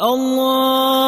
الله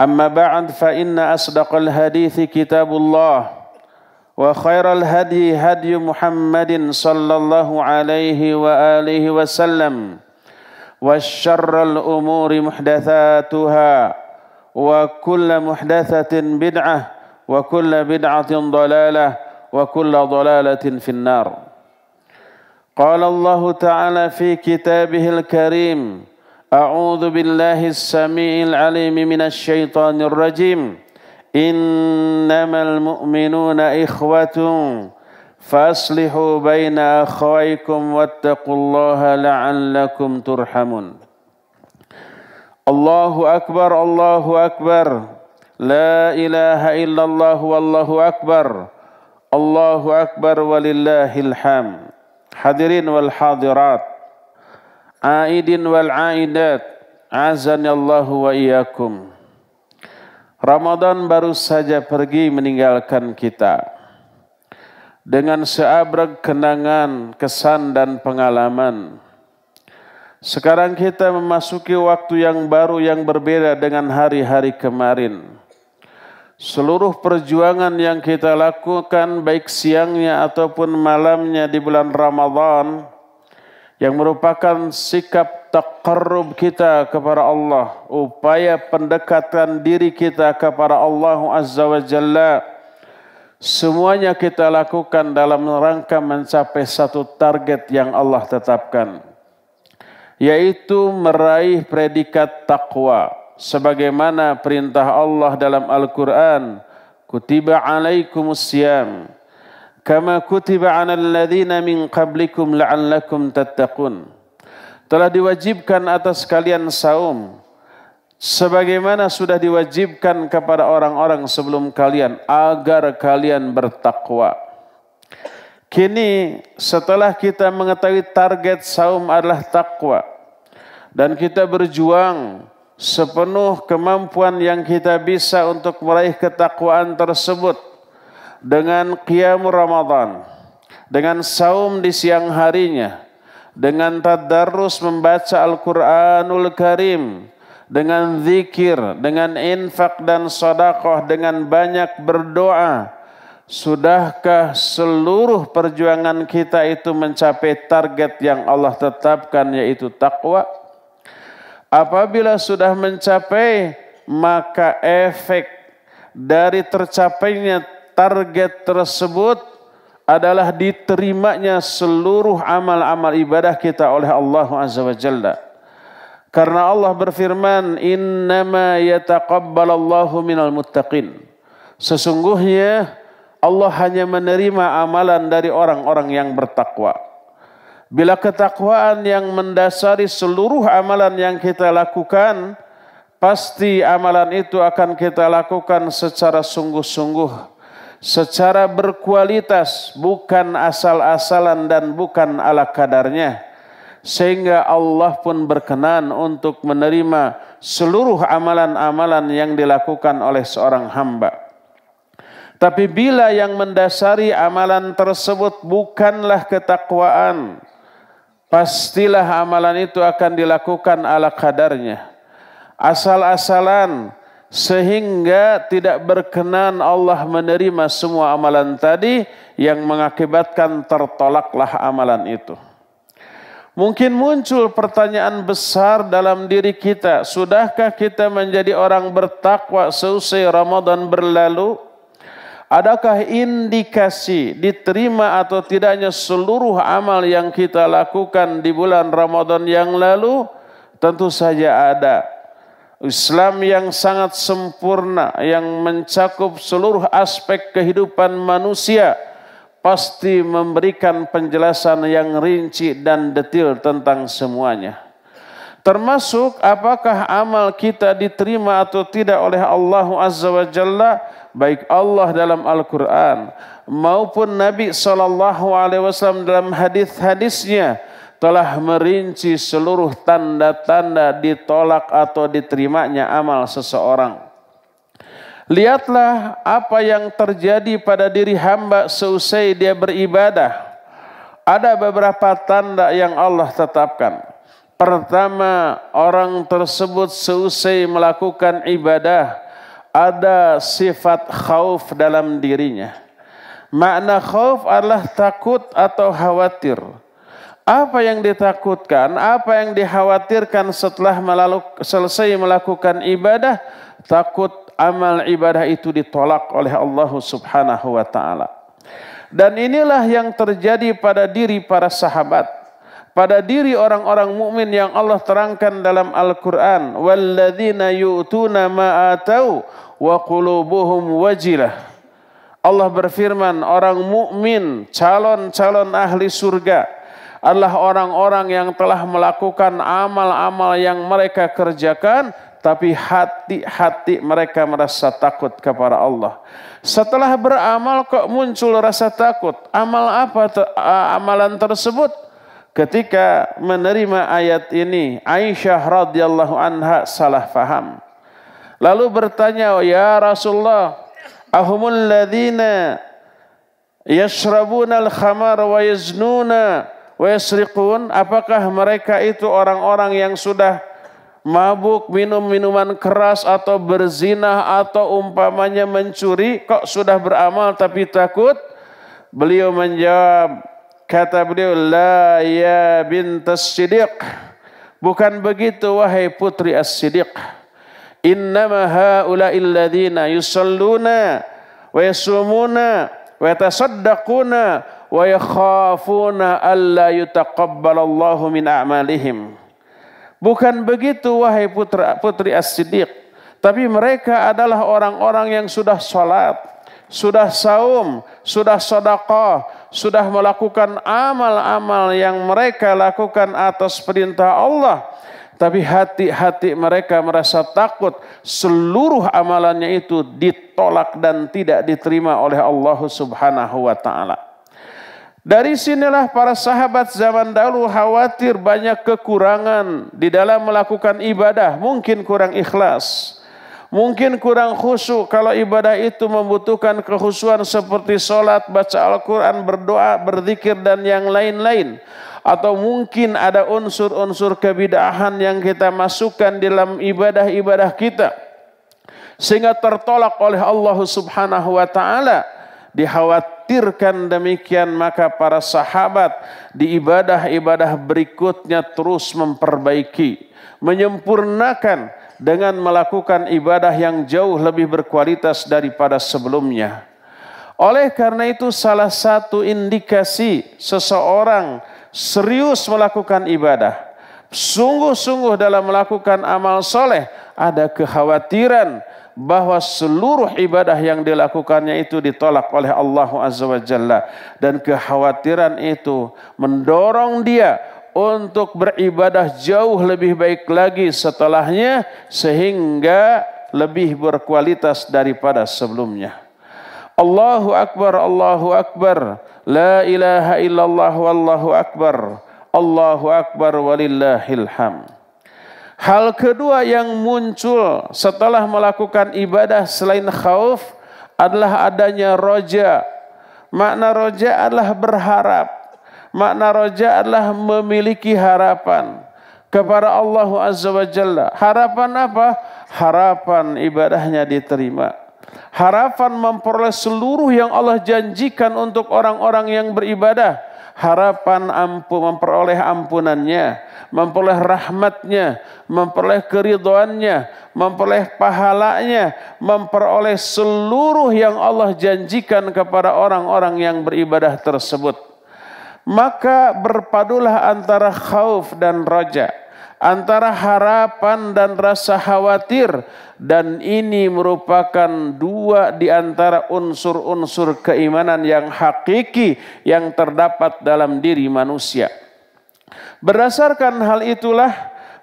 أما بعد فإن أصدق الحديث كتاب الله وخير الهدي هدي محمد صلى الله عليه وآله وسلم وشر الأمور محدثاتها وكل محدثة بدعة وكل بدعة ضلالة وكل ضلالة في النار قال الله تعالى في كتابه الكريم أعوذ بالله السميع العليم من الشيطان الرجيم إنما المؤمنون إخوة فأصلحوا بين أخويكم واتقوا الله لعلكم ترحمون الله أكبر الله أكبر لا إله إلا الله والله أكبر الله أكبر ولله الحمد حاضرين والحاضرات aidin wal aidat azanallahu wa iyyakum. Ramadan baru saja pergi meninggalkan kita dengan seabrek kenangan, kesan dan pengalaman. Sekarang kita memasuki waktu yang baru yang berbeda dengan hari-hari kemarin. Seluruh perjuangan yang kita lakukan baik siangnya ataupun malamnya di bulan Ramadan yang merupakan sikap taqarrub kita kepada Allah, upaya pendekatan diri kita kepada Allah Azza wa Jalla. Semuanya kita lakukan dalam rangka mencapai satu target yang Allah tetapkan yaitu meraih predikat takwa sebagaimana perintah Allah dalam Al-Qur'an kutiba alaikumusiyam kama kutiba 'alal ladzina min qablikum la'allakum tattaqun. Telah diwajibkan atas kalian saum sebagaimana sudah diwajibkan kepada orang-orang sebelum kalian agar kalian bertakwa. Kini setelah kita mengetahui target saum adalah takwa dan kita berjuang sepenuh kemampuan yang kita bisa untuk meraih ketakwaan tersebut dengan qiyam Ramadan, dengan saum di siang harinya, dengan tadarus membaca Al-Quranul Karim, dengan zikir, dengan infak dan sodakoh, dengan banyak berdoa. Sudahkah seluruh perjuangan kita itu mencapai target yang Allah tetapkan yaitu takwa? Apabila sudah mencapai, maka efek dari tercapainya target tersebut adalah diterimanya seluruh amal-amal ibadah kita oleh Allah Azza wa Jalla. Karena Allah berfirman, "Innama yataqabbalallahu minal muttaqin." Sesungguhnya Allah hanya menerima amalan dari orang-orang yang bertakwa. Bila ketakwaan yang mendasari seluruh amalan yang kita lakukan, pasti amalan itu akan kita lakukan secara sungguh-sungguh secara berkualitas bukan asal-asalan dan bukan ala kadarnya sehingga Allah pun berkenan untuk menerima seluruh amalan-amalan yang dilakukan oleh seorang hamba. Tapi bila yang mendasari amalan tersebut bukanlah ketakwaan, pastilah amalan itu akan dilakukan ala kadarnya. Asal-asalan, sehingga tidak berkenan Allah menerima semua amalan tadi yang mengakibatkan tertolaklah amalan itu. Mungkin muncul pertanyaan besar dalam diri kita, sudahkah kita menjadi orang bertakwa seusai Ramadan berlalu? Adakah indikasi diterima atau tidaknya seluruh amal yang kita lakukan di bulan Ramadan yang lalu? Tentu saja ada. Islam yang sangat sempurna, yang mencakup seluruh aspek kehidupan manusia, pasti memberikan penjelasan yang rinci dan detil tentang semuanya. Termasuk apakah amal kita diterima atau tidak oleh Allah Azza wa Jalla, baik Allah dalam Al-Quran, maupun Nabi Sallallahu Alaihi Wasallam dalam hadis-hadisnya, telah merinci seluruh tanda-tanda ditolak atau diterimanya amal seseorang. Lihatlah apa yang terjadi pada diri hamba seusai dia beribadah. Ada beberapa tanda yang Allah tetapkan. Pertama, orang tersebut seusai melakukan ibadah, ada sifat khauf dalam dirinya. Makna khauf adalah takut atau khawatir. Apa yang ditakutkan, apa yang dikhawatirkan setelah melaluk, selesai melakukan ibadah, takut amal ibadah itu ditolak oleh Allah Subhanahu wa taala. Dan inilah yang terjadi pada diri para sahabat, pada diri orang-orang mukmin yang Allah terangkan dalam Al-Qur'an, "Walladzina yu'tuna ma atau wa qulubuhum wajilah." Allah berfirman, orang mukmin, calon-calon ahli surga, adalah orang-orang yang telah melakukan amal-amal yang mereka kerjakan, tapi hati-hati mereka merasa takut kepada Allah. Setelah beramal kok muncul rasa takut. Amal apa amalan tersebut? Ketika menerima ayat ini, Aisyah radhiyallahu anha salah faham. Lalu bertanya, oh "Ya Rasulullah, ahumul ladzina yashrabuna al-khamar wa yaznuna?" Wesrikun, apakah mereka itu orang-orang yang sudah mabuk, minum minuman keras atau berzinah atau umpamanya mencuri, kok sudah beramal tapi takut? Beliau menjawab, kata beliau, La ya bintas sidiq. Bukan begitu wahai putri as-sidiq. Innama haula'il illadina yusalluna wa yasumuna wa yatasaddaquna wa yakhafuna alla yutaqabbalallahu min a'malihim. Bukan begitu wahai putra putri As-Siddiq, tapi mereka adalah orang-orang yang sudah sholat, sudah saum, sudah sedekah, sudah melakukan amal-amal yang mereka lakukan atas perintah Allah. Tapi hati-hati mereka merasa takut seluruh amalannya itu ditolak dan tidak diterima oleh Allah Subhanahu wa taala. Dari sinilah para sahabat zaman dahulu khawatir banyak kekurangan di dalam melakukan ibadah, mungkin kurang ikhlas. Mungkin kurang khusyuk kalau ibadah itu membutuhkan kehusuan seperti sholat, baca Al-Quran, berdoa, berzikir dan yang lain-lain. Atau mungkin ada unsur-unsur kebidahan yang kita masukkan dalam ibadah-ibadah kita. Sehingga tertolak oleh Allah subhanahu wa ta'ala dikhawatirkan demikian maka para sahabat di ibadah-ibadah berikutnya terus memperbaiki, menyempurnakan dengan melakukan ibadah yang jauh lebih berkualitas daripada sebelumnya. Oleh karena itu salah satu indikasi seseorang serius melakukan ibadah, sungguh-sungguh dalam melakukan amal soleh, ada kekhawatiran bahwa seluruh ibadah yang dilakukannya itu ditolak oleh Allah Azza wa Jalla. Dan kekhawatiran itu mendorong dia untuk beribadah jauh lebih baik lagi setelahnya sehingga lebih berkualitas daripada sebelumnya. Allahu Akbar, Allahu Akbar, La ilaha illallah, Wallahu Akbar, Allahu Akbar, walillahilham. Hal kedua yang muncul setelah melakukan ibadah selain khauf adalah adanya roja. Makna roja adalah berharap. Makna roja adalah memiliki harapan kepada Allah Azza wa Jalla. Harapan apa? Harapan ibadahnya diterima. Harapan memperoleh seluruh yang Allah janjikan untuk orang-orang yang beribadah harapan ampun, memperoleh ampunannya, memperoleh rahmatnya, memperoleh keriduannya, memperoleh pahalanya, memperoleh seluruh yang Allah janjikan kepada orang-orang yang beribadah tersebut. Maka berpadulah antara khauf dan roja antara harapan dan rasa khawatir dan ini merupakan dua di antara unsur-unsur keimanan yang hakiki yang terdapat dalam diri manusia. Berdasarkan hal itulah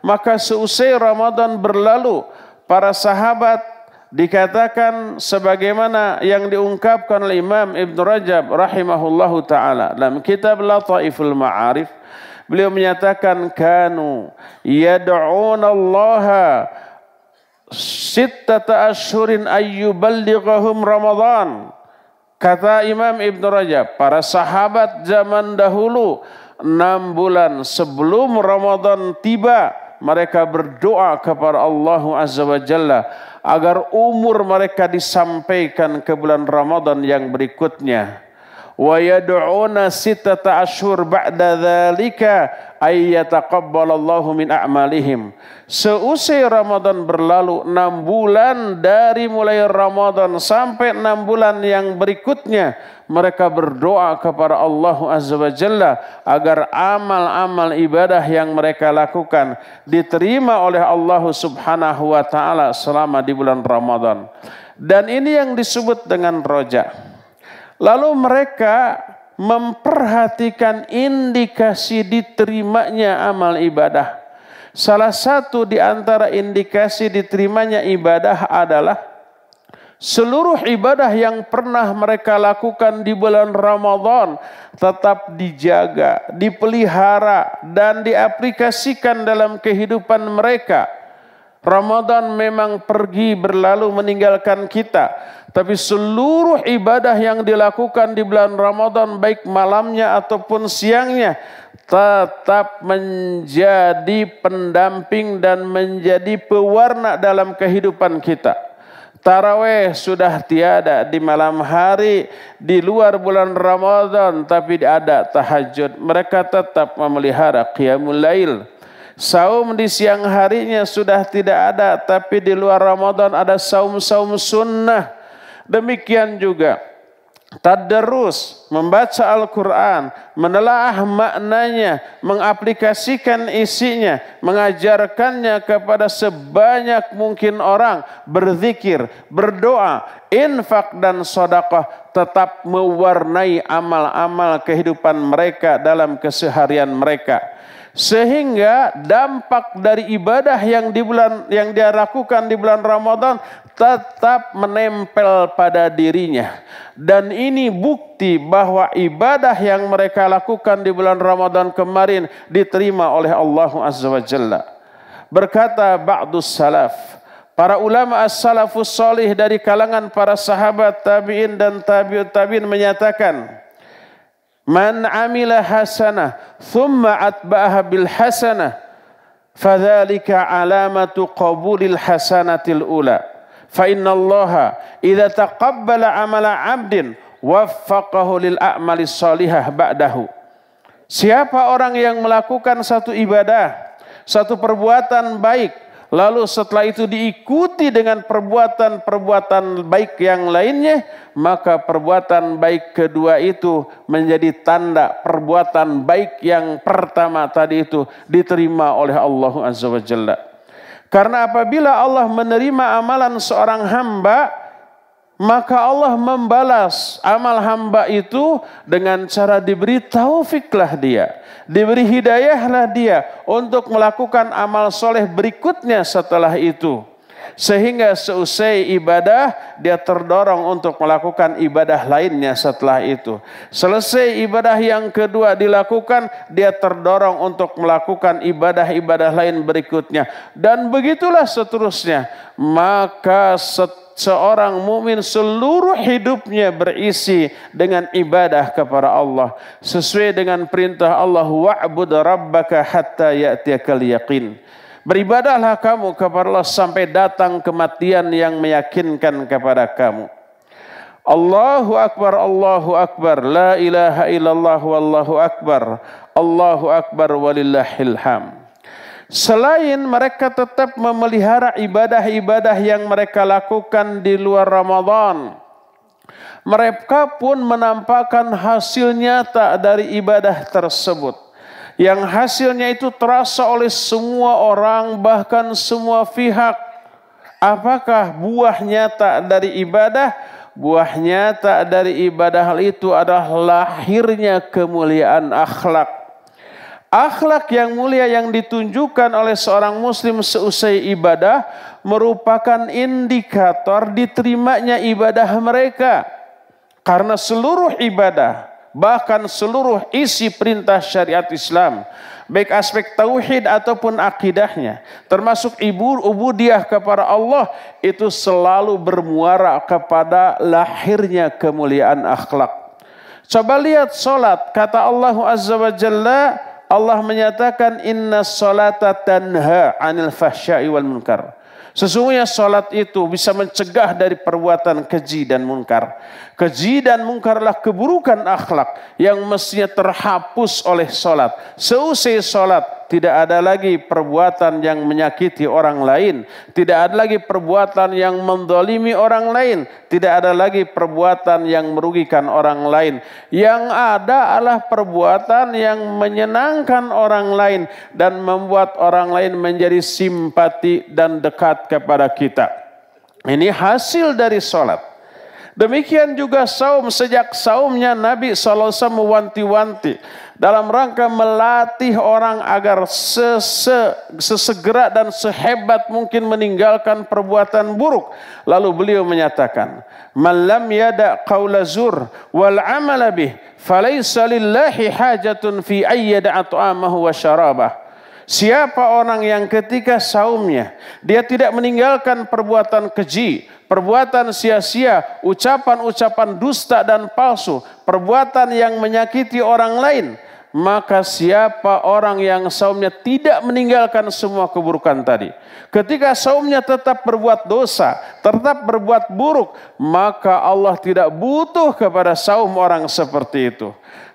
maka seusai Ramadan berlalu para sahabat dikatakan sebagaimana yang diungkapkan oleh Imam Ibn Rajab rahimahullahu taala dalam kitab Lataiful Ma'arif beliau menyatakan kanu yad'una Allah sittata ashurin ayyuballighahum ramadan kata Imam Ibn Rajab para sahabat zaman dahulu enam bulan sebelum Ramadhan tiba mereka berdoa kepada Allah Azza wa Jalla agar umur mereka disampaikan ke bulan Ramadan yang berikutnya. wa yad'una sitata ashur ba'da dzalika ay min a'malihim. Seusai Ramadan berlalu 6 bulan dari mulai Ramadan sampai 6 bulan yang berikutnya mereka berdoa kepada Allah Azza wa Jalla agar amal-amal ibadah yang mereka lakukan diterima oleh Allah Subhanahu wa taala selama di bulan Ramadan. Dan ini yang disebut dengan roja. Lalu mereka memperhatikan indikasi diterimanya amal ibadah. Salah satu di antara indikasi diterimanya ibadah adalah seluruh ibadah yang pernah mereka lakukan di bulan Ramadan tetap dijaga, dipelihara dan diaplikasikan dalam kehidupan mereka. Ramadan memang pergi berlalu meninggalkan kita, tapi seluruh ibadah yang dilakukan di bulan Ramadan baik malamnya ataupun siangnya tetap menjadi pendamping dan menjadi pewarna dalam kehidupan kita. Taraweh sudah tiada di malam hari di luar bulan Ramadan tapi ada tahajud. Mereka tetap memelihara qiyamul lail. Saum di siang harinya sudah tidak ada tapi di luar Ramadan ada saum-saum sunnah Demikian juga tadarus, membaca Al-Quran, menelaah maknanya, mengaplikasikan isinya, mengajarkannya kepada sebanyak mungkin orang, berzikir, berdoa, infak dan sodakoh tetap mewarnai amal-amal kehidupan mereka dalam keseharian mereka sehingga dampak dari ibadah yang di bulan yang dia lakukan di bulan Ramadan tetap menempel pada dirinya. Dan ini bukti bahwa ibadah yang mereka lakukan di bulan Ramadan kemarin diterima oleh Allah Azza wa Jalla. Berkata ba'dus salaf, para ulama as-salafus salih dari kalangan para sahabat tabi'in dan tabi'ut tabi'in menyatakan, Man amila hasanah thumma atbaah bil hasanah fadzalika alamatu qabulil hasanatil ula fa innallaha idza taqabbala amala 'abdin waffaqahu lil a'mali shalihah Siapa orang yang melakukan satu ibadah, satu perbuatan baik, lalu setelah itu diikuti dengan perbuatan-perbuatan baik yang lainnya, maka perbuatan baik kedua itu menjadi tanda perbuatan baik yang pertama tadi itu diterima oleh Allah Azza wa Jalla. Karena apabila Allah menerima amalan seorang hamba, maka Allah membalas amal hamba itu dengan cara diberi taufiklah dia. Diberi hidayahlah dia untuk melakukan amal soleh berikutnya setelah itu. Sehingga seusai ibadah, dia terdorong untuk melakukan ibadah lainnya setelah itu. Selesai ibadah yang kedua dilakukan, dia terdorong untuk melakukan ibadah-ibadah lain berikutnya. Dan begitulah seterusnya. Maka seorang mukmin seluruh hidupnya berisi dengan ibadah kepada Allah sesuai dengan perintah Allah wa'bud rabbaka hatta ya'tiyakal yaqin. Beribadahlah kamu kepada Allah sampai datang kematian yang meyakinkan kepada kamu. Allahu Akbar, Allahu Akbar, La ilaha illallah wallahu Akbar, Allahu Akbar walillahil Selain mereka tetap memelihara ibadah-ibadah yang mereka lakukan di luar Ramadan, mereka pun menampakkan hasil nyata dari ibadah tersebut yang hasilnya itu terasa oleh semua orang, bahkan semua pihak. Apakah buah nyata dari ibadah? Buah nyata dari ibadah hal itu adalah lahirnya kemuliaan akhlak. Akhlak yang mulia yang ditunjukkan oleh seorang muslim seusai ibadah merupakan indikator diterimanya ibadah mereka. Karena seluruh ibadah bahkan seluruh isi perintah syariat Islam baik aspek tauhid ataupun akidahnya termasuk ibu ubudiah kepada Allah itu selalu bermuara kepada lahirnya kemuliaan akhlak coba lihat salat kata Allah azza wa jalla Allah menyatakan inna salata tanha anil fahsya'i wal munkar Sesungguhnya sholat itu bisa mencegah dari perbuatan keji dan mungkar. Keji dan mungkarlah keburukan akhlak yang mestinya terhapus oleh sholat. Seusai sholat, tidak ada lagi perbuatan yang menyakiti orang lain, tidak ada lagi perbuatan yang mendolimi orang lain, tidak ada lagi perbuatan yang merugikan orang lain. Yang ada adalah perbuatan yang menyenangkan orang lain dan membuat orang lain menjadi simpati dan dekat kepada kita. Ini hasil dari sholat. Demikian juga saum sejak saumnya Nabi SAW mewanti-wanti dalam rangka melatih orang agar sese, sesegera dan sehebat mungkin meninggalkan perbuatan buruk. Lalu beliau menyatakan, "Malam yada qaula zur wal amala bih, falaysa lillahi hajatun fi ayyada at'amahu wa syarabah." Siapa orang yang ketika saumnya dia tidak meninggalkan perbuatan keji, perbuatan sia-sia, ucapan-ucapan dusta dan palsu, perbuatan yang menyakiti orang lain, maka siapa orang yang saumnya tidak meninggalkan semua keburukan tadi. Ketika saumnya tetap berbuat dosa, tetap berbuat buruk, maka Allah tidak butuh kepada saum orang seperti itu.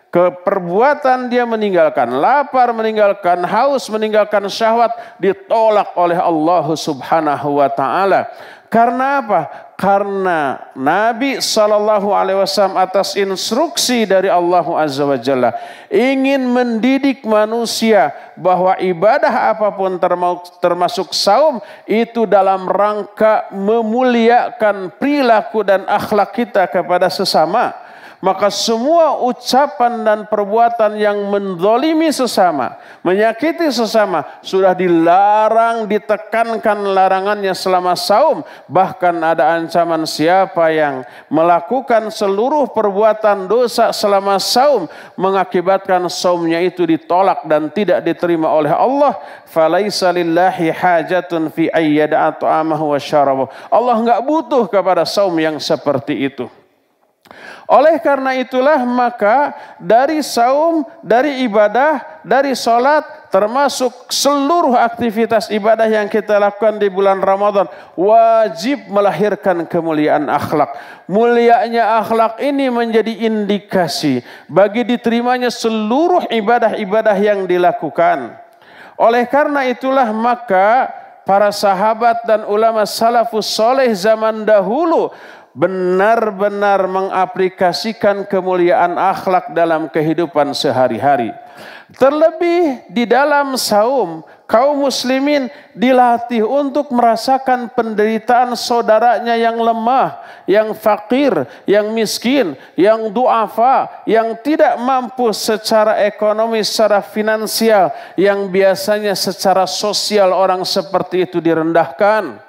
Keperbuatan dia meninggalkan, lapar meninggalkan, haus meninggalkan syahwat ditolak oleh Allah Subhanahu wa taala. Karena apa? Karena Nabi Shallallahu Alaihi Wasallam atas instruksi dari Allah Azza wa ingin mendidik manusia bahwa ibadah apapun termasuk saum itu dalam rangka memuliakan perilaku dan akhlak kita kepada sesama maka semua ucapan dan perbuatan yang mendolimi sesama, menyakiti sesama, sudah dilarang, ditekankan larangannya selama saum. Bahkan ada ancaman siapa yang melakukan seluruh perbuatan dosa selama saum, mengakibatkan saumnya itu ditolak dan tidak diterima oleh Allah. Falaisa lillahi hajatun fi ayyada atau amahu Allah nggak butuh kepada saum yang seperti itu. Oleh karena itulah maka dari saum, dari ibadah, dari sholat termasuk seluruh aktivitas ibadah yang kita lakukan di bulan Ramadan wajib melahirkan kemuliaan akhlak. Mulianya akhlak ini menjadi indikasi bagi diterimanya seluruh ibadah-ibadah yang dilakukan. Oleh karena itulah maka para sahabat dan ulama salafus soleh zaman dahulu benar-benar mengaplikasikan kemuliaan akhlak dalam kehidupan sehari-hari. Terlebih di dalam saum, kaum muslimin dilatih untuk merasakan penderitaan saudaranya yang lemah, yang fakir, yang miskin, yang duafa, yang tidak mampu secara ekonomi, secara finansial, yang biasanya secara sosial orang seperti itu direndahkan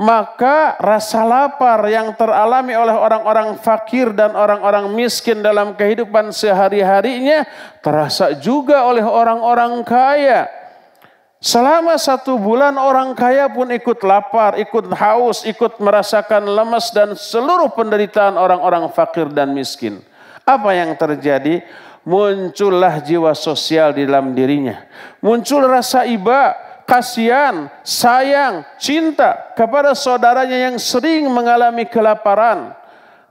maka rasa lapar yang teralami oleh orang-orang fakir dan orang-orang miskin dalam kehidupan sehari-harinya terasa juga oleh orang-orang kaya. Selama satu bulan orang kaya pun ikut lapar, ikut haus, ikut merasakan lemas dan seluruh penderitaan orang-orang fakir dan miskin. Apa yang terjadi? Muncullah jiwa sosial di dalam dirinya. Muncul rasa iba, kasihan, sayang, cinta kepada saudaranya yang sering mengalami kelaparan.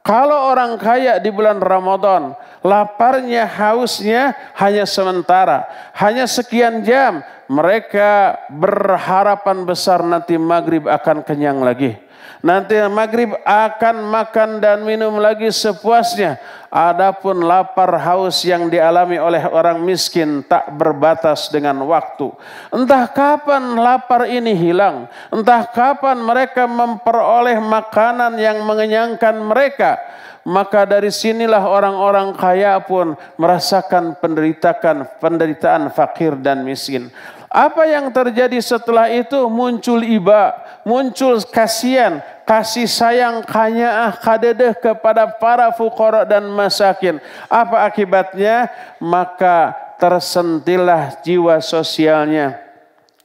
Kalau orang kaya di bulan Ramadan, laparnya, hausnya hanya sementara, hanya sekian jam. Mereka berharapan besar nanti maghrib akan kenyang lagi. Nanti maghrib akan makan dan minum lagi sepuasnya. Adapun lapar haus yang dialami oleh orang miskin tak berbatas dengan waktu. Entah kapan lapar ini hilang, entah kapan mereka memperoleh makanan yang mengenyangkan mereka. Maka dari sinilah orang-orang kaya pun merasakan penderitaan, penderitaan fakir dan miskin. Apa yang terjadi setelah itu muncul iba, muncul kasihan, kasih sayang kanyaah kadedeh kepada para fukara dan masakin. Apa akibatnya? Maka tersentilah jiwa sosialnya.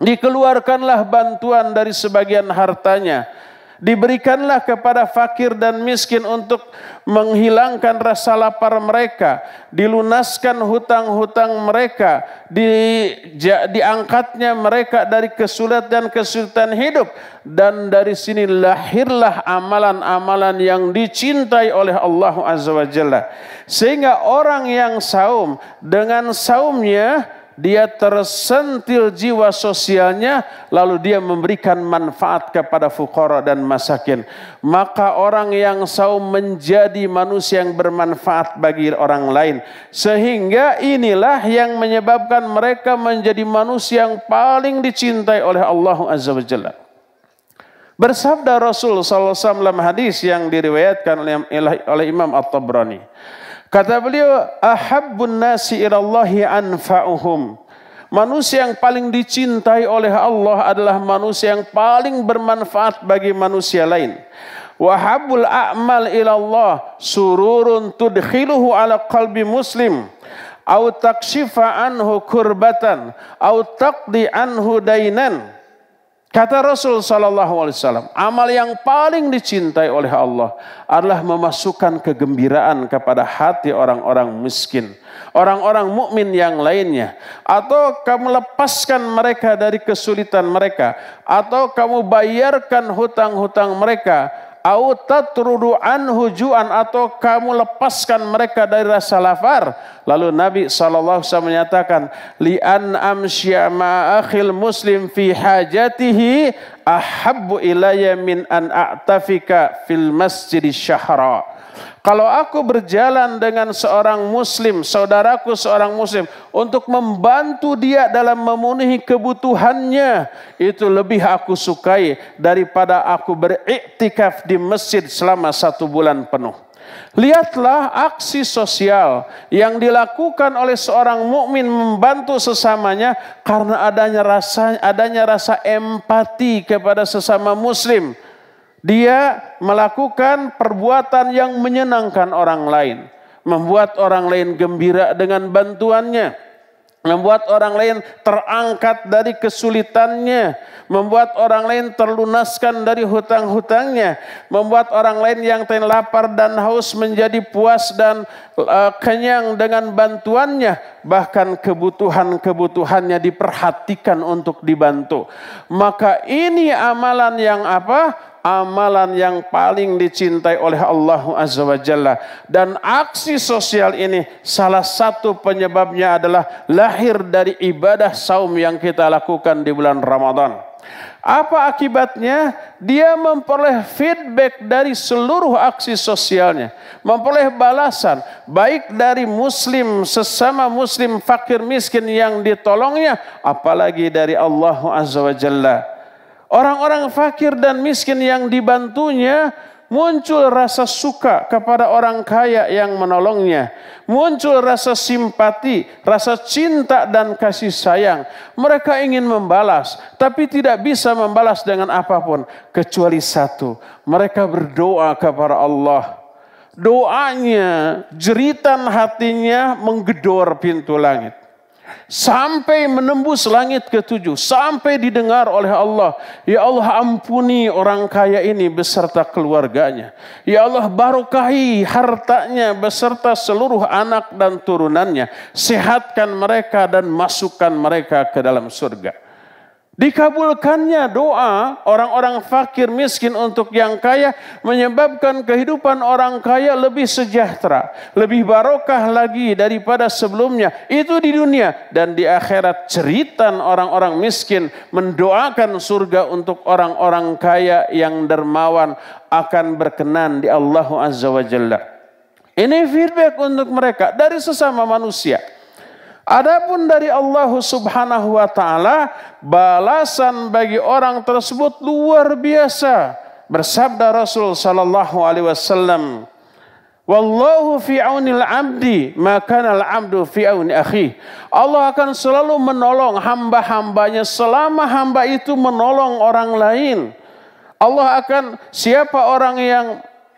Dikeluarkanlah bantuan dari sebagian hartanya Diberikanlah kepada fakir dan miskin untuk menghilangkan rasa lapar mereka, dilunaskan hutang-hutang mereka, di, ja, diangkatnya mereka dari kesulitan dan kesulitan hidup dan dari sini lahirlah amalan-amalan yang dicintai oleh Allah Azza wa Jalla. Sehingga orang yang saum dengan saumnya dia tersentil jiwa sosialnya, lalu dia memberikan manfaat kepada fukara dan masakin. Maka orang yang saum menjadi manusia yang bermanfaat bagi orang lain. Sehingga inilah yang menyebabkan mereka menjadi manusia yang paling dicintai oleh Allah Azza wa Jalla. Bersabda Rasul SAW dalam hadis yang diriwayatkan oleh Imam At-Tabrani. Kata beliau, ahabbun nasi ilallahi anfa'uhum. Manusia yang paling dicintai oleh Allah adalah manusia yang paling bermanfaat bagi manusia lain. Wahabul a'mal ilallah sururun tudkhiluhu ala qalbi muslim. Au takshifa anhu kurbatan. Au taqdi anhu dainan. Kata Rasul Sallallahu Alaihi Wasallam, amal yang paling dicintai oleh Allah adalah memasukkan kegembiraan kepada hati orang-orang miskin, orang-orang mukmin yang lainnya, atau kamu lepaskan mereka dari kesulitan mereka, atau kamu bayarkan hutang-hutang mereka, au tatrudu anhu atau kamu lepaskan mereka dari rasa lapar. Lalu Nabi SAW menyatakan, li'an amsya ma'akhil muslim fi hajatihi ahabbu ilayya min an a'tafika fil masjid syahra. Kalau aku berjalan dengan seorang muslim, saudaraku seorang muslim, untuk membantu dia dalam memenuhi kebutuhannya, itu lebih aku sukai daripada aku beriktikaf di masjid selama satu bulan penuh. Lihatlah aksi sosial yang dilakukan oleh seorang mukmin membantu sesamanya karena adanya rasa adanya rasa empati kepada sesama muslim. Dia melakukan perbuatan yang menyenangkan orang lain, membuat orang lain gembira dengan bantuannya, membuat orang lain terangkat dari kesulitannya, membuat orang lain terlunaskan dari hutang-hutangnya, membuat orang lain yang tadi lapar dan haus menjadi puas dan eh, kenyang dengan bantuannya, bahkan kebutuhan-kebutuhannya diperhatikan untuk dibantu. Maka ini amalan yang apa? amalan yang paling dicintai oleh Allah Azza wa Jalla. Dan aksi sosial ini salah satu penyebabnya adalah lahir dari ibadah saum yang kita lakukan di bulan Ramadan. Apa akibatnya? Dia memperoleh feedback dari seluruh aksi sosialnya, memperoleh balasan baik dari muslim sesama muslim fakir miskin yang ditolongnya, apalagi dari Allah Azza wa Jalla. Orang-orang fakir dan miskin yang dibantunya muncul rasa suka kepada orang kaya yang menolongnya. Muncul rasa simpati, rasa cinta dan kasih sayang. Mereka ingin membalas, tapi tidak bisa membalas dengan apapun. Kecuali satu, mereka berdoa kepada Allah. Doanya, jeritan hatinya menggedor pintu langit sampai menembus langit ketujuh, sampai didengar oleh Allah. Ya Allah ampuni orang kaya ini beserta keluarganya. Ya Allah barokahi hartanya beserta seluruh anak dan turunannya. Sehatkan mereka dan masukkan mereka ke dalam surga. Dikabulkannya doa orang-orang fakir miskin untuk yang kaya menyebabkan kehidupan orang kaya lebih sejahtera, lebih barokah lagi daripada sebelumnya. Itu di dunia dan di akhirat cerita orang-orang miskin mendoakan surga untuk orang-orang kaya yang dermawan akan berkenan di Allah Azza wa Jalla. Ini feedback untuk mereka dari sesama manusia. Adapun dari Allah Subhanahu wa taala balasan bagi orang tersebut luar biasa. Bersabda Rasul sallallahu alaihi wasallam, "Wallahu fi aunil abdi, maka al abdu fi auni akhi." Allah akan selalu menolong hamba-hambanya selama hamba itu menolong orang lain. Allah akan siapa orang yang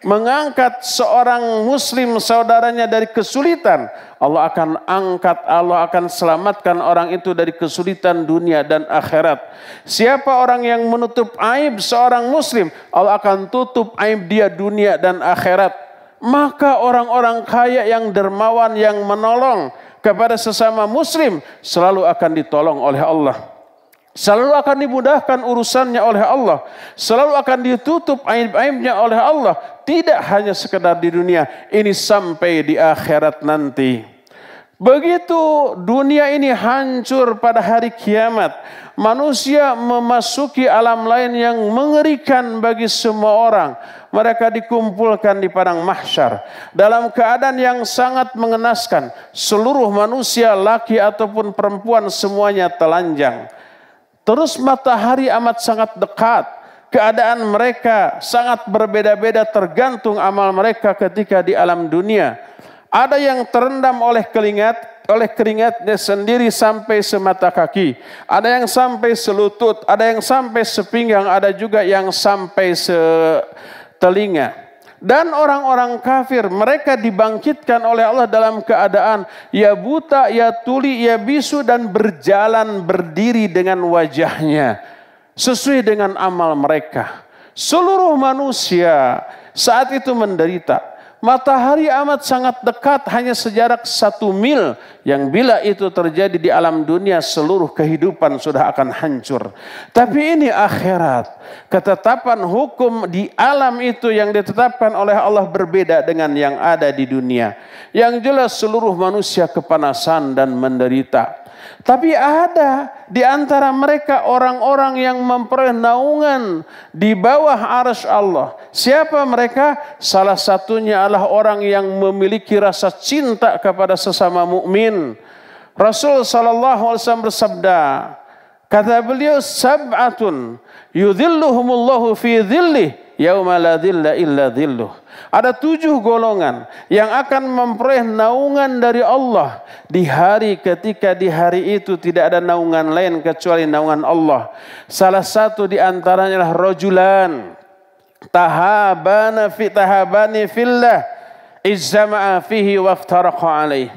mengangkat seorang muslim saudaranya dari kesulitan, Allah akan angkat, Allah akan selamatkan orang itu dari kesulitan dunia dan akhirat. Siapa orang yang menutup aib seorang muslim, Allah akan tutup aib dia dunia dan akhirat. Maka orang-orang kaya yang dermawan yang menolong kepada sesama muslim selalu akan ditolong oleh Allah. Selalu akan dimudahkan urusannya oleh Allah. Selalu akan ditutup aib-aibnya oleh Allah. Tidak hanya sekedar di dunia. Ini sampai di akhirat nanti. Begitu dunia ini hancur pada hari kiamat. Manusia memasuki alam lain yang mengerikan bagi semua orang. Mereka dikumpulkan di padang mahsyar. Dalam keadaan yang sangat mengenaskan. Seluruh manusia laki ataupun perempuan semuanya telanjang Terus matahari amat sangat dekat. Keadaan mereka sangat berbeda-beda tergantung amal mereka ketika di alam dunia. Ada yang terendam oleh keringat, oleh keringatnya sendiri sampai semata kaki. Ada yang sampai selutut, ada yang sampai sepinggang, ada juga yang sampai setelinga. Dan orang-orang kafir mereka dibangkitkan oleh Allah dalam keadaan ya buta, ya tuli, ya bisu dan berjalan berdiri dengan wajahnya sesuai dengan amal mereka. Seluruh manusia saat itu menderita matahari amat sangat dekat hanya sejarak satu mil yang bila itu terjadi di alam dunia seluruh kehidupan sudah akan hancur. Tapi ini akhirat. Ketetapan hukum di alam itu yang ditetapkan oleh Allah berbeda dengan yang ada di dunia. Yang jelas seluruh manusia kepanasan dan menderita. Tapi ada di antara mereka orang-orang yang memperoleh naungan di bawah arus Allah. Siapa mereka? Salah satunya adalah orang yang memiliki rasa cinta kepada sesama mukmin. Rasul sallallahu alaihi wasallam bersabda, kata beliau sab'atun yudhilluhumullahu fi dhillih Yauma Ada tujuh golongan yang akan memperoleh naungan dari Allah di hari ketika di hari itu tidak ada naungan lain kecuali naungan Allah. Salah satu di antaranya adalah rojulan. Tahabana fi tahabani fillah. Izzama'a fihi waftaraqa alaih.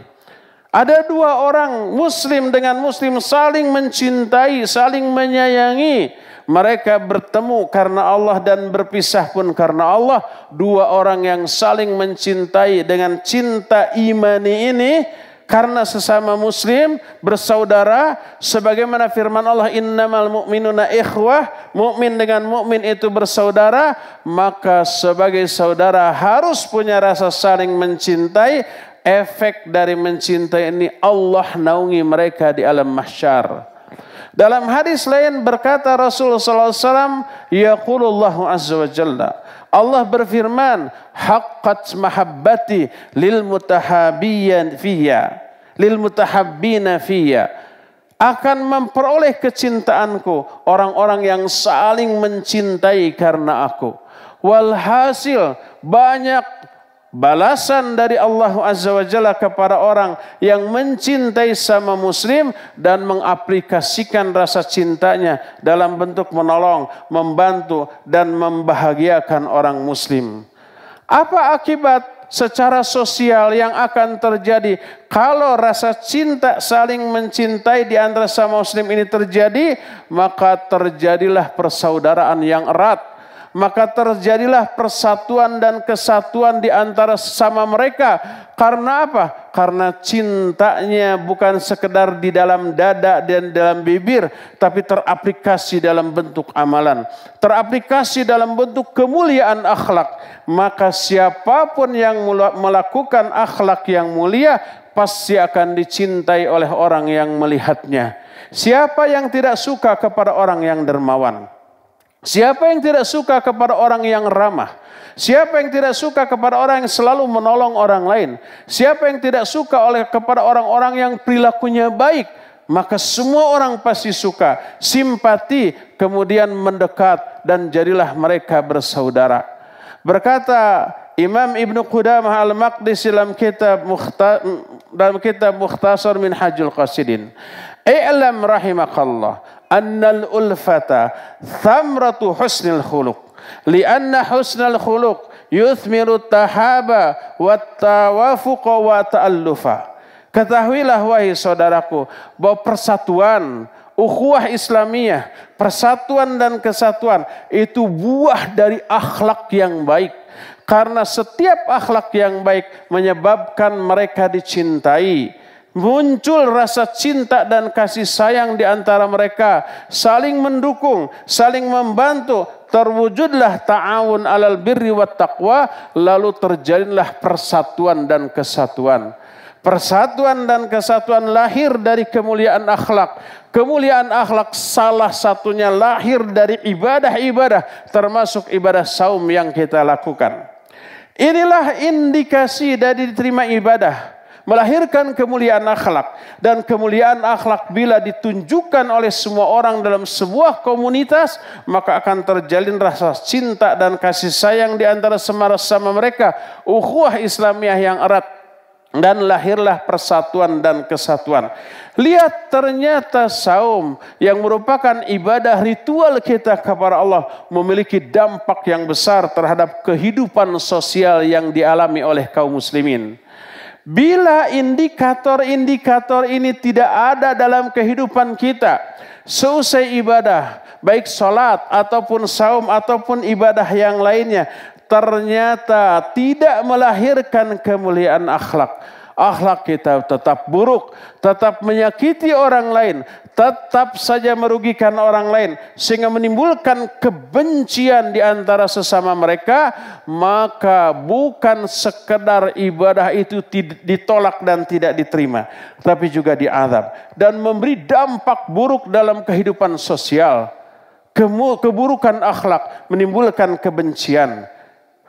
Ada dua orang muslim dengan muslim saling mencintai, saling menyayangi mereka bertemu karena Allah dan berpisah pun karena Allah. Dua orang yang saling mencintai dengan cinta imani ini karena sesama muslim bersaudara sebagaimana firman Allah innamal mu'minuna ikhwah mukmin dengan mukmin itu bersaudara maka sebagai saudara harus punya rasa saling mencintai efek dari mencintai ini Allah naungi mereka di alam mahsyar dalam hadis lain berkata Rasulullah SAW, Yaqulullahu Azza wa Jalla. Allah berfirman, hakat mahabbati lil mutahabiyan fiyya. Lil mutahabbina fiyya akan memperoleh kecintaanku orang-orang yang saling mencintai karena aku. Walhasil banyak balasan dari Allah Azza wa Jalla kepada orang yang mencintai sama muslim dan mengaplikasikan rasa cintanya dalam bentuk menolong, membantu dan membahagiakan orang muslim. Apa akibat secara sosial yang akan terjadi kalau rasa cinta saling mencintai di antara sama muslim ini terjadi, maka terjadilah persaudaraan yang erat maka terjadilah persatuan dan kesatuan di antara sesama mereka. Karena apa? Karena cintanya bukan sekedar di dalam dada dan dalam bibir, tapi teraplikasi dalam bentuk amalan, teraplikasi dalam bentuk kemuliaan akhlak. Maka siapapun yang melakukan akhlak yang mulia pasti akan dicintai oleh orang yang melihatnya. Siapa yang tidak suka kepada orang yang dermawan? Siapa yang tidak suka kepada orang yang ramah? Siapa yang tidak suka kepada orang yang selalu menolong orang lain? Siapa yang tidak suka oleh kepada orang-orang yang perilakunya baik? Maka semua orang pasti suka, simpati, kemudian mendekat dan jadilah mereka bersaudara. Berkata Imam Ibnu Qudamah Al-Maqdis dalam kitab Mukhta, dalam kitab Mukhtasar min Hajjul Qasidin. I'lam rahimakallah annal ulfata thamratu husnil khuluq lianna husnal khuluq yuthmiru tahaba wa tawafuqa wa ta'allufa ketahuilah wahai saudaraku bahwa persatuan ukhuwah islamiyah persatuan dan kesatuan itu buah dari akhlak yang baik karena setiap akhlak yang baik menyebabkan mereka dicintai Muncul rasa cinta dan kasih sayang di antara mereka, saling mendukung, saling membantu, terwujudlah ta'awun alal birri wa taqwa, lalu terjadilah persatuan dan kesatuan. Persatuan dan kesatuan lahir dari kemuliaan akhlak. Kemuliaan akhlak salah satunya lahir dari ibadah-ibadah termasuk ibadah saum yang kita lakukan. Inilah indikasi dari diterima ibadah melahirkan kemuliaan akhlak dan kemuliaan akhlak bila ditunjukkan oleh semua orang dalam sebuah komunitas maka akan terjalin rasa cinta dan kasih sayang di antara semara sama mereka ukhuwah Islamiyah yang erat dan lahirlah persatuan dan kesatuan. Lihat ternyata saum yang merupakan ibadah ritual kita kepada Allah memiliki dampak yang besar terhadap kehidupan sosial yang dialami oleh kaum muslimin. Bila indikator-indikator ini tidak ada dalam kehidupan kita, seusai ibadah, baik sholat ataupun saum ataupun ibadah yang lainnya, ternyata tidak melahirkan kemuliaan akhlak akhlak kita tetap buruk, tetap menyakiti orang lain, tetap saja merugikan orang lain sehingga menimbulkan kebencian di antara sesama mereka, maka bukan sekedar ibadah itu ditolak dan tidak diterima, tapi juga diadab dan memberi dampak buruk dalam kehidupan sosial. Keburukan akhlak menimbulkan kebencian,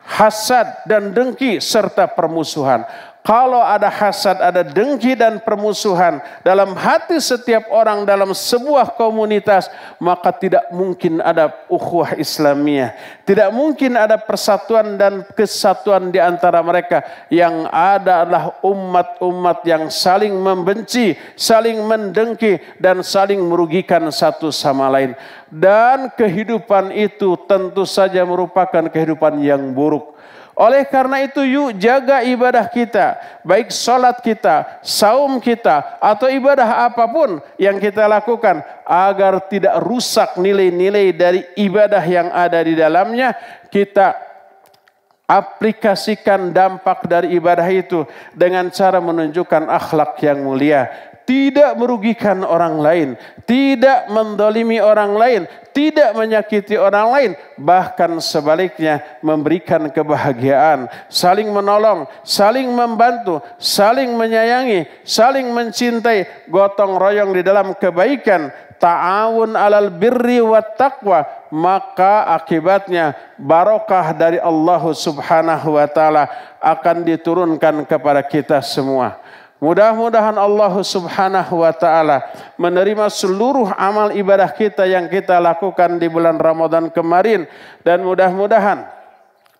hasad dan dengki serta permusuhan kalau ada hasad, ada dengki dan permusuhan dalam hati setiap orang dalam sebuah komunitas, maka tidak mungkin ada ukhuwah Islamiyah. Tidak mungkin ada persatuan dan kesatuan di antara mereka. Yang ada adalah umat-umat yang saling membenci, saling mendengki dan saling merugikan satu sama lain. Dan kehidupan itu tentu saja merupakan kehidupan yang buruk oleh karena itu yuk jaga ibadah kita, baik sholat kita, saum kita, atau ibadah apapun yang kita lakukan agar tidak rusak nilai-nilai dari ibadah yang ada di dalamnya. Kita aplikasikan dampak dari ibadah itu dengan cara menunjukkan akhlak yang mulia, tidak merugikan orang lain, tidak mendolimi orang lain, tidak menyakiti orang lain, bahkan sebaliknya memberikan kebahagiaan, saling menolong, saling membantu, saling menyayangi, saling mencintai, gotong royong di dalam kebaikan, ta'awun alal birri wa taqwa, maka akibatnya barokah dari Allah Subhanahu wa taala akan diturunkan kepada kita semua. Mudah-mudahan Allah Subhanahu wa taala menerima seluruh amal ibadah kita yang kita lakukan di bulan Ramadan kemarin dan mudah-mudahan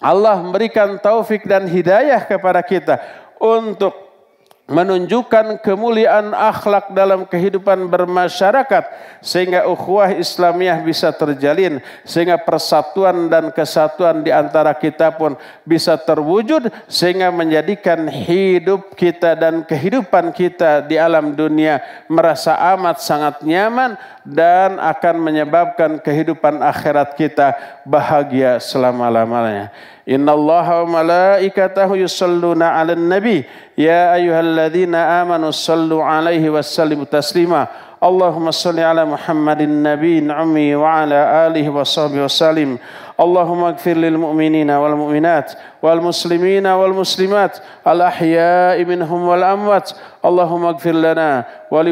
Allah memberikan taufik dan hidayah kepada kita untuk menunjukkan kemuliaan akhlak dalam kehidupan bermasyarakat sehingga ukhuwah Islamiyah bisa terjalin sehingga persatuan dan kesatuan di antara kita pun bisa terwujud sehingga menjadikan hidup kita dan kehidupan kita di alam dunia merasa amat sangat nyaman dan akan menyebabkan kehidupan akhirat kita bahagia selama-lamanya. Inna Allah wa malaikatahu yusalluna ala nabi. Ya ayuhalladzina amanu sallu alaihi wa sallimu taslima. Allahumma salli ala Muhammadin nabiyin ummi wa ala alihi wa sahbihi wa salim. اللهم اغفر للمؤمنين والمؤمنات والمسلمين والمسلمات الاحياء منهم والاموات اللهم اغفر wali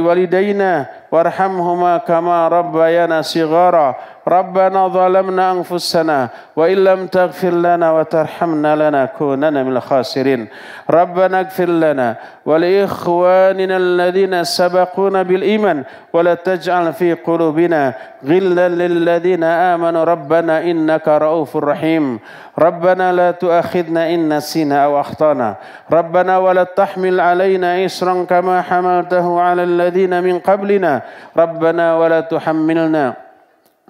ولوالدينا وارحمهما كما ربيانا صغارا ربنا ظلمنا أنفسنا وإن لم تغفر لنا وترحمنا لنكونن من الخاسرين ربنا اغفر لنا ولإخواننا الذين سبقونا بالإيمان ولا تجعل في قلوبنا غلا للذين آمنوا ربنا إنك رؤوف رحيم ربنا لا تؤاخذنا إن نسينا أو أخطأنا ربنا ولا تحمل علينا إسرا كما حملته على الذين من قبلنا ربنا ولا تحملنا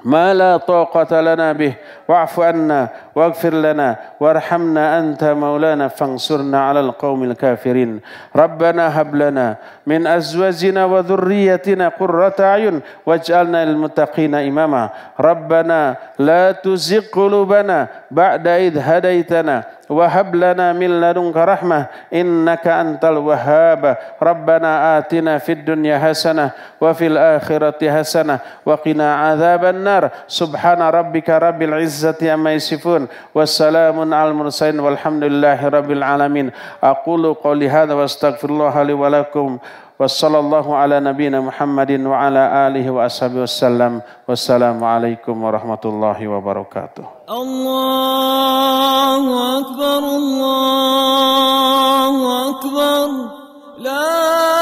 ما لا طاقة لنا به واعف عنا واغفر لنا وارحمنا أنت مولانا فانصرنا على القوم الكافرين ربنا هب لنا من أزواجنا وذريتنا قرة أعين واجعلنا للمتقين إماما ربنا لا تزغ قلوبنا بعد إذ هديتنا وهب لنا من لدنك رحمة إنك أنت الوهاب ربنا آتنا في الدنيا حسنة وفي الآخرة حسنة وقنا عذاب النار سبحان ربك رب العزة أما يصفون والسلام على المرسلين والحمد لله رب العالمين أقول قولي هذا واستغفر الله لي ولكم وصلى الله على نبينا محمد وعلى آله وأصحابه وسلم والسلام عليكم ورحمة الله وبركاته الله أكبر الله أكبر لا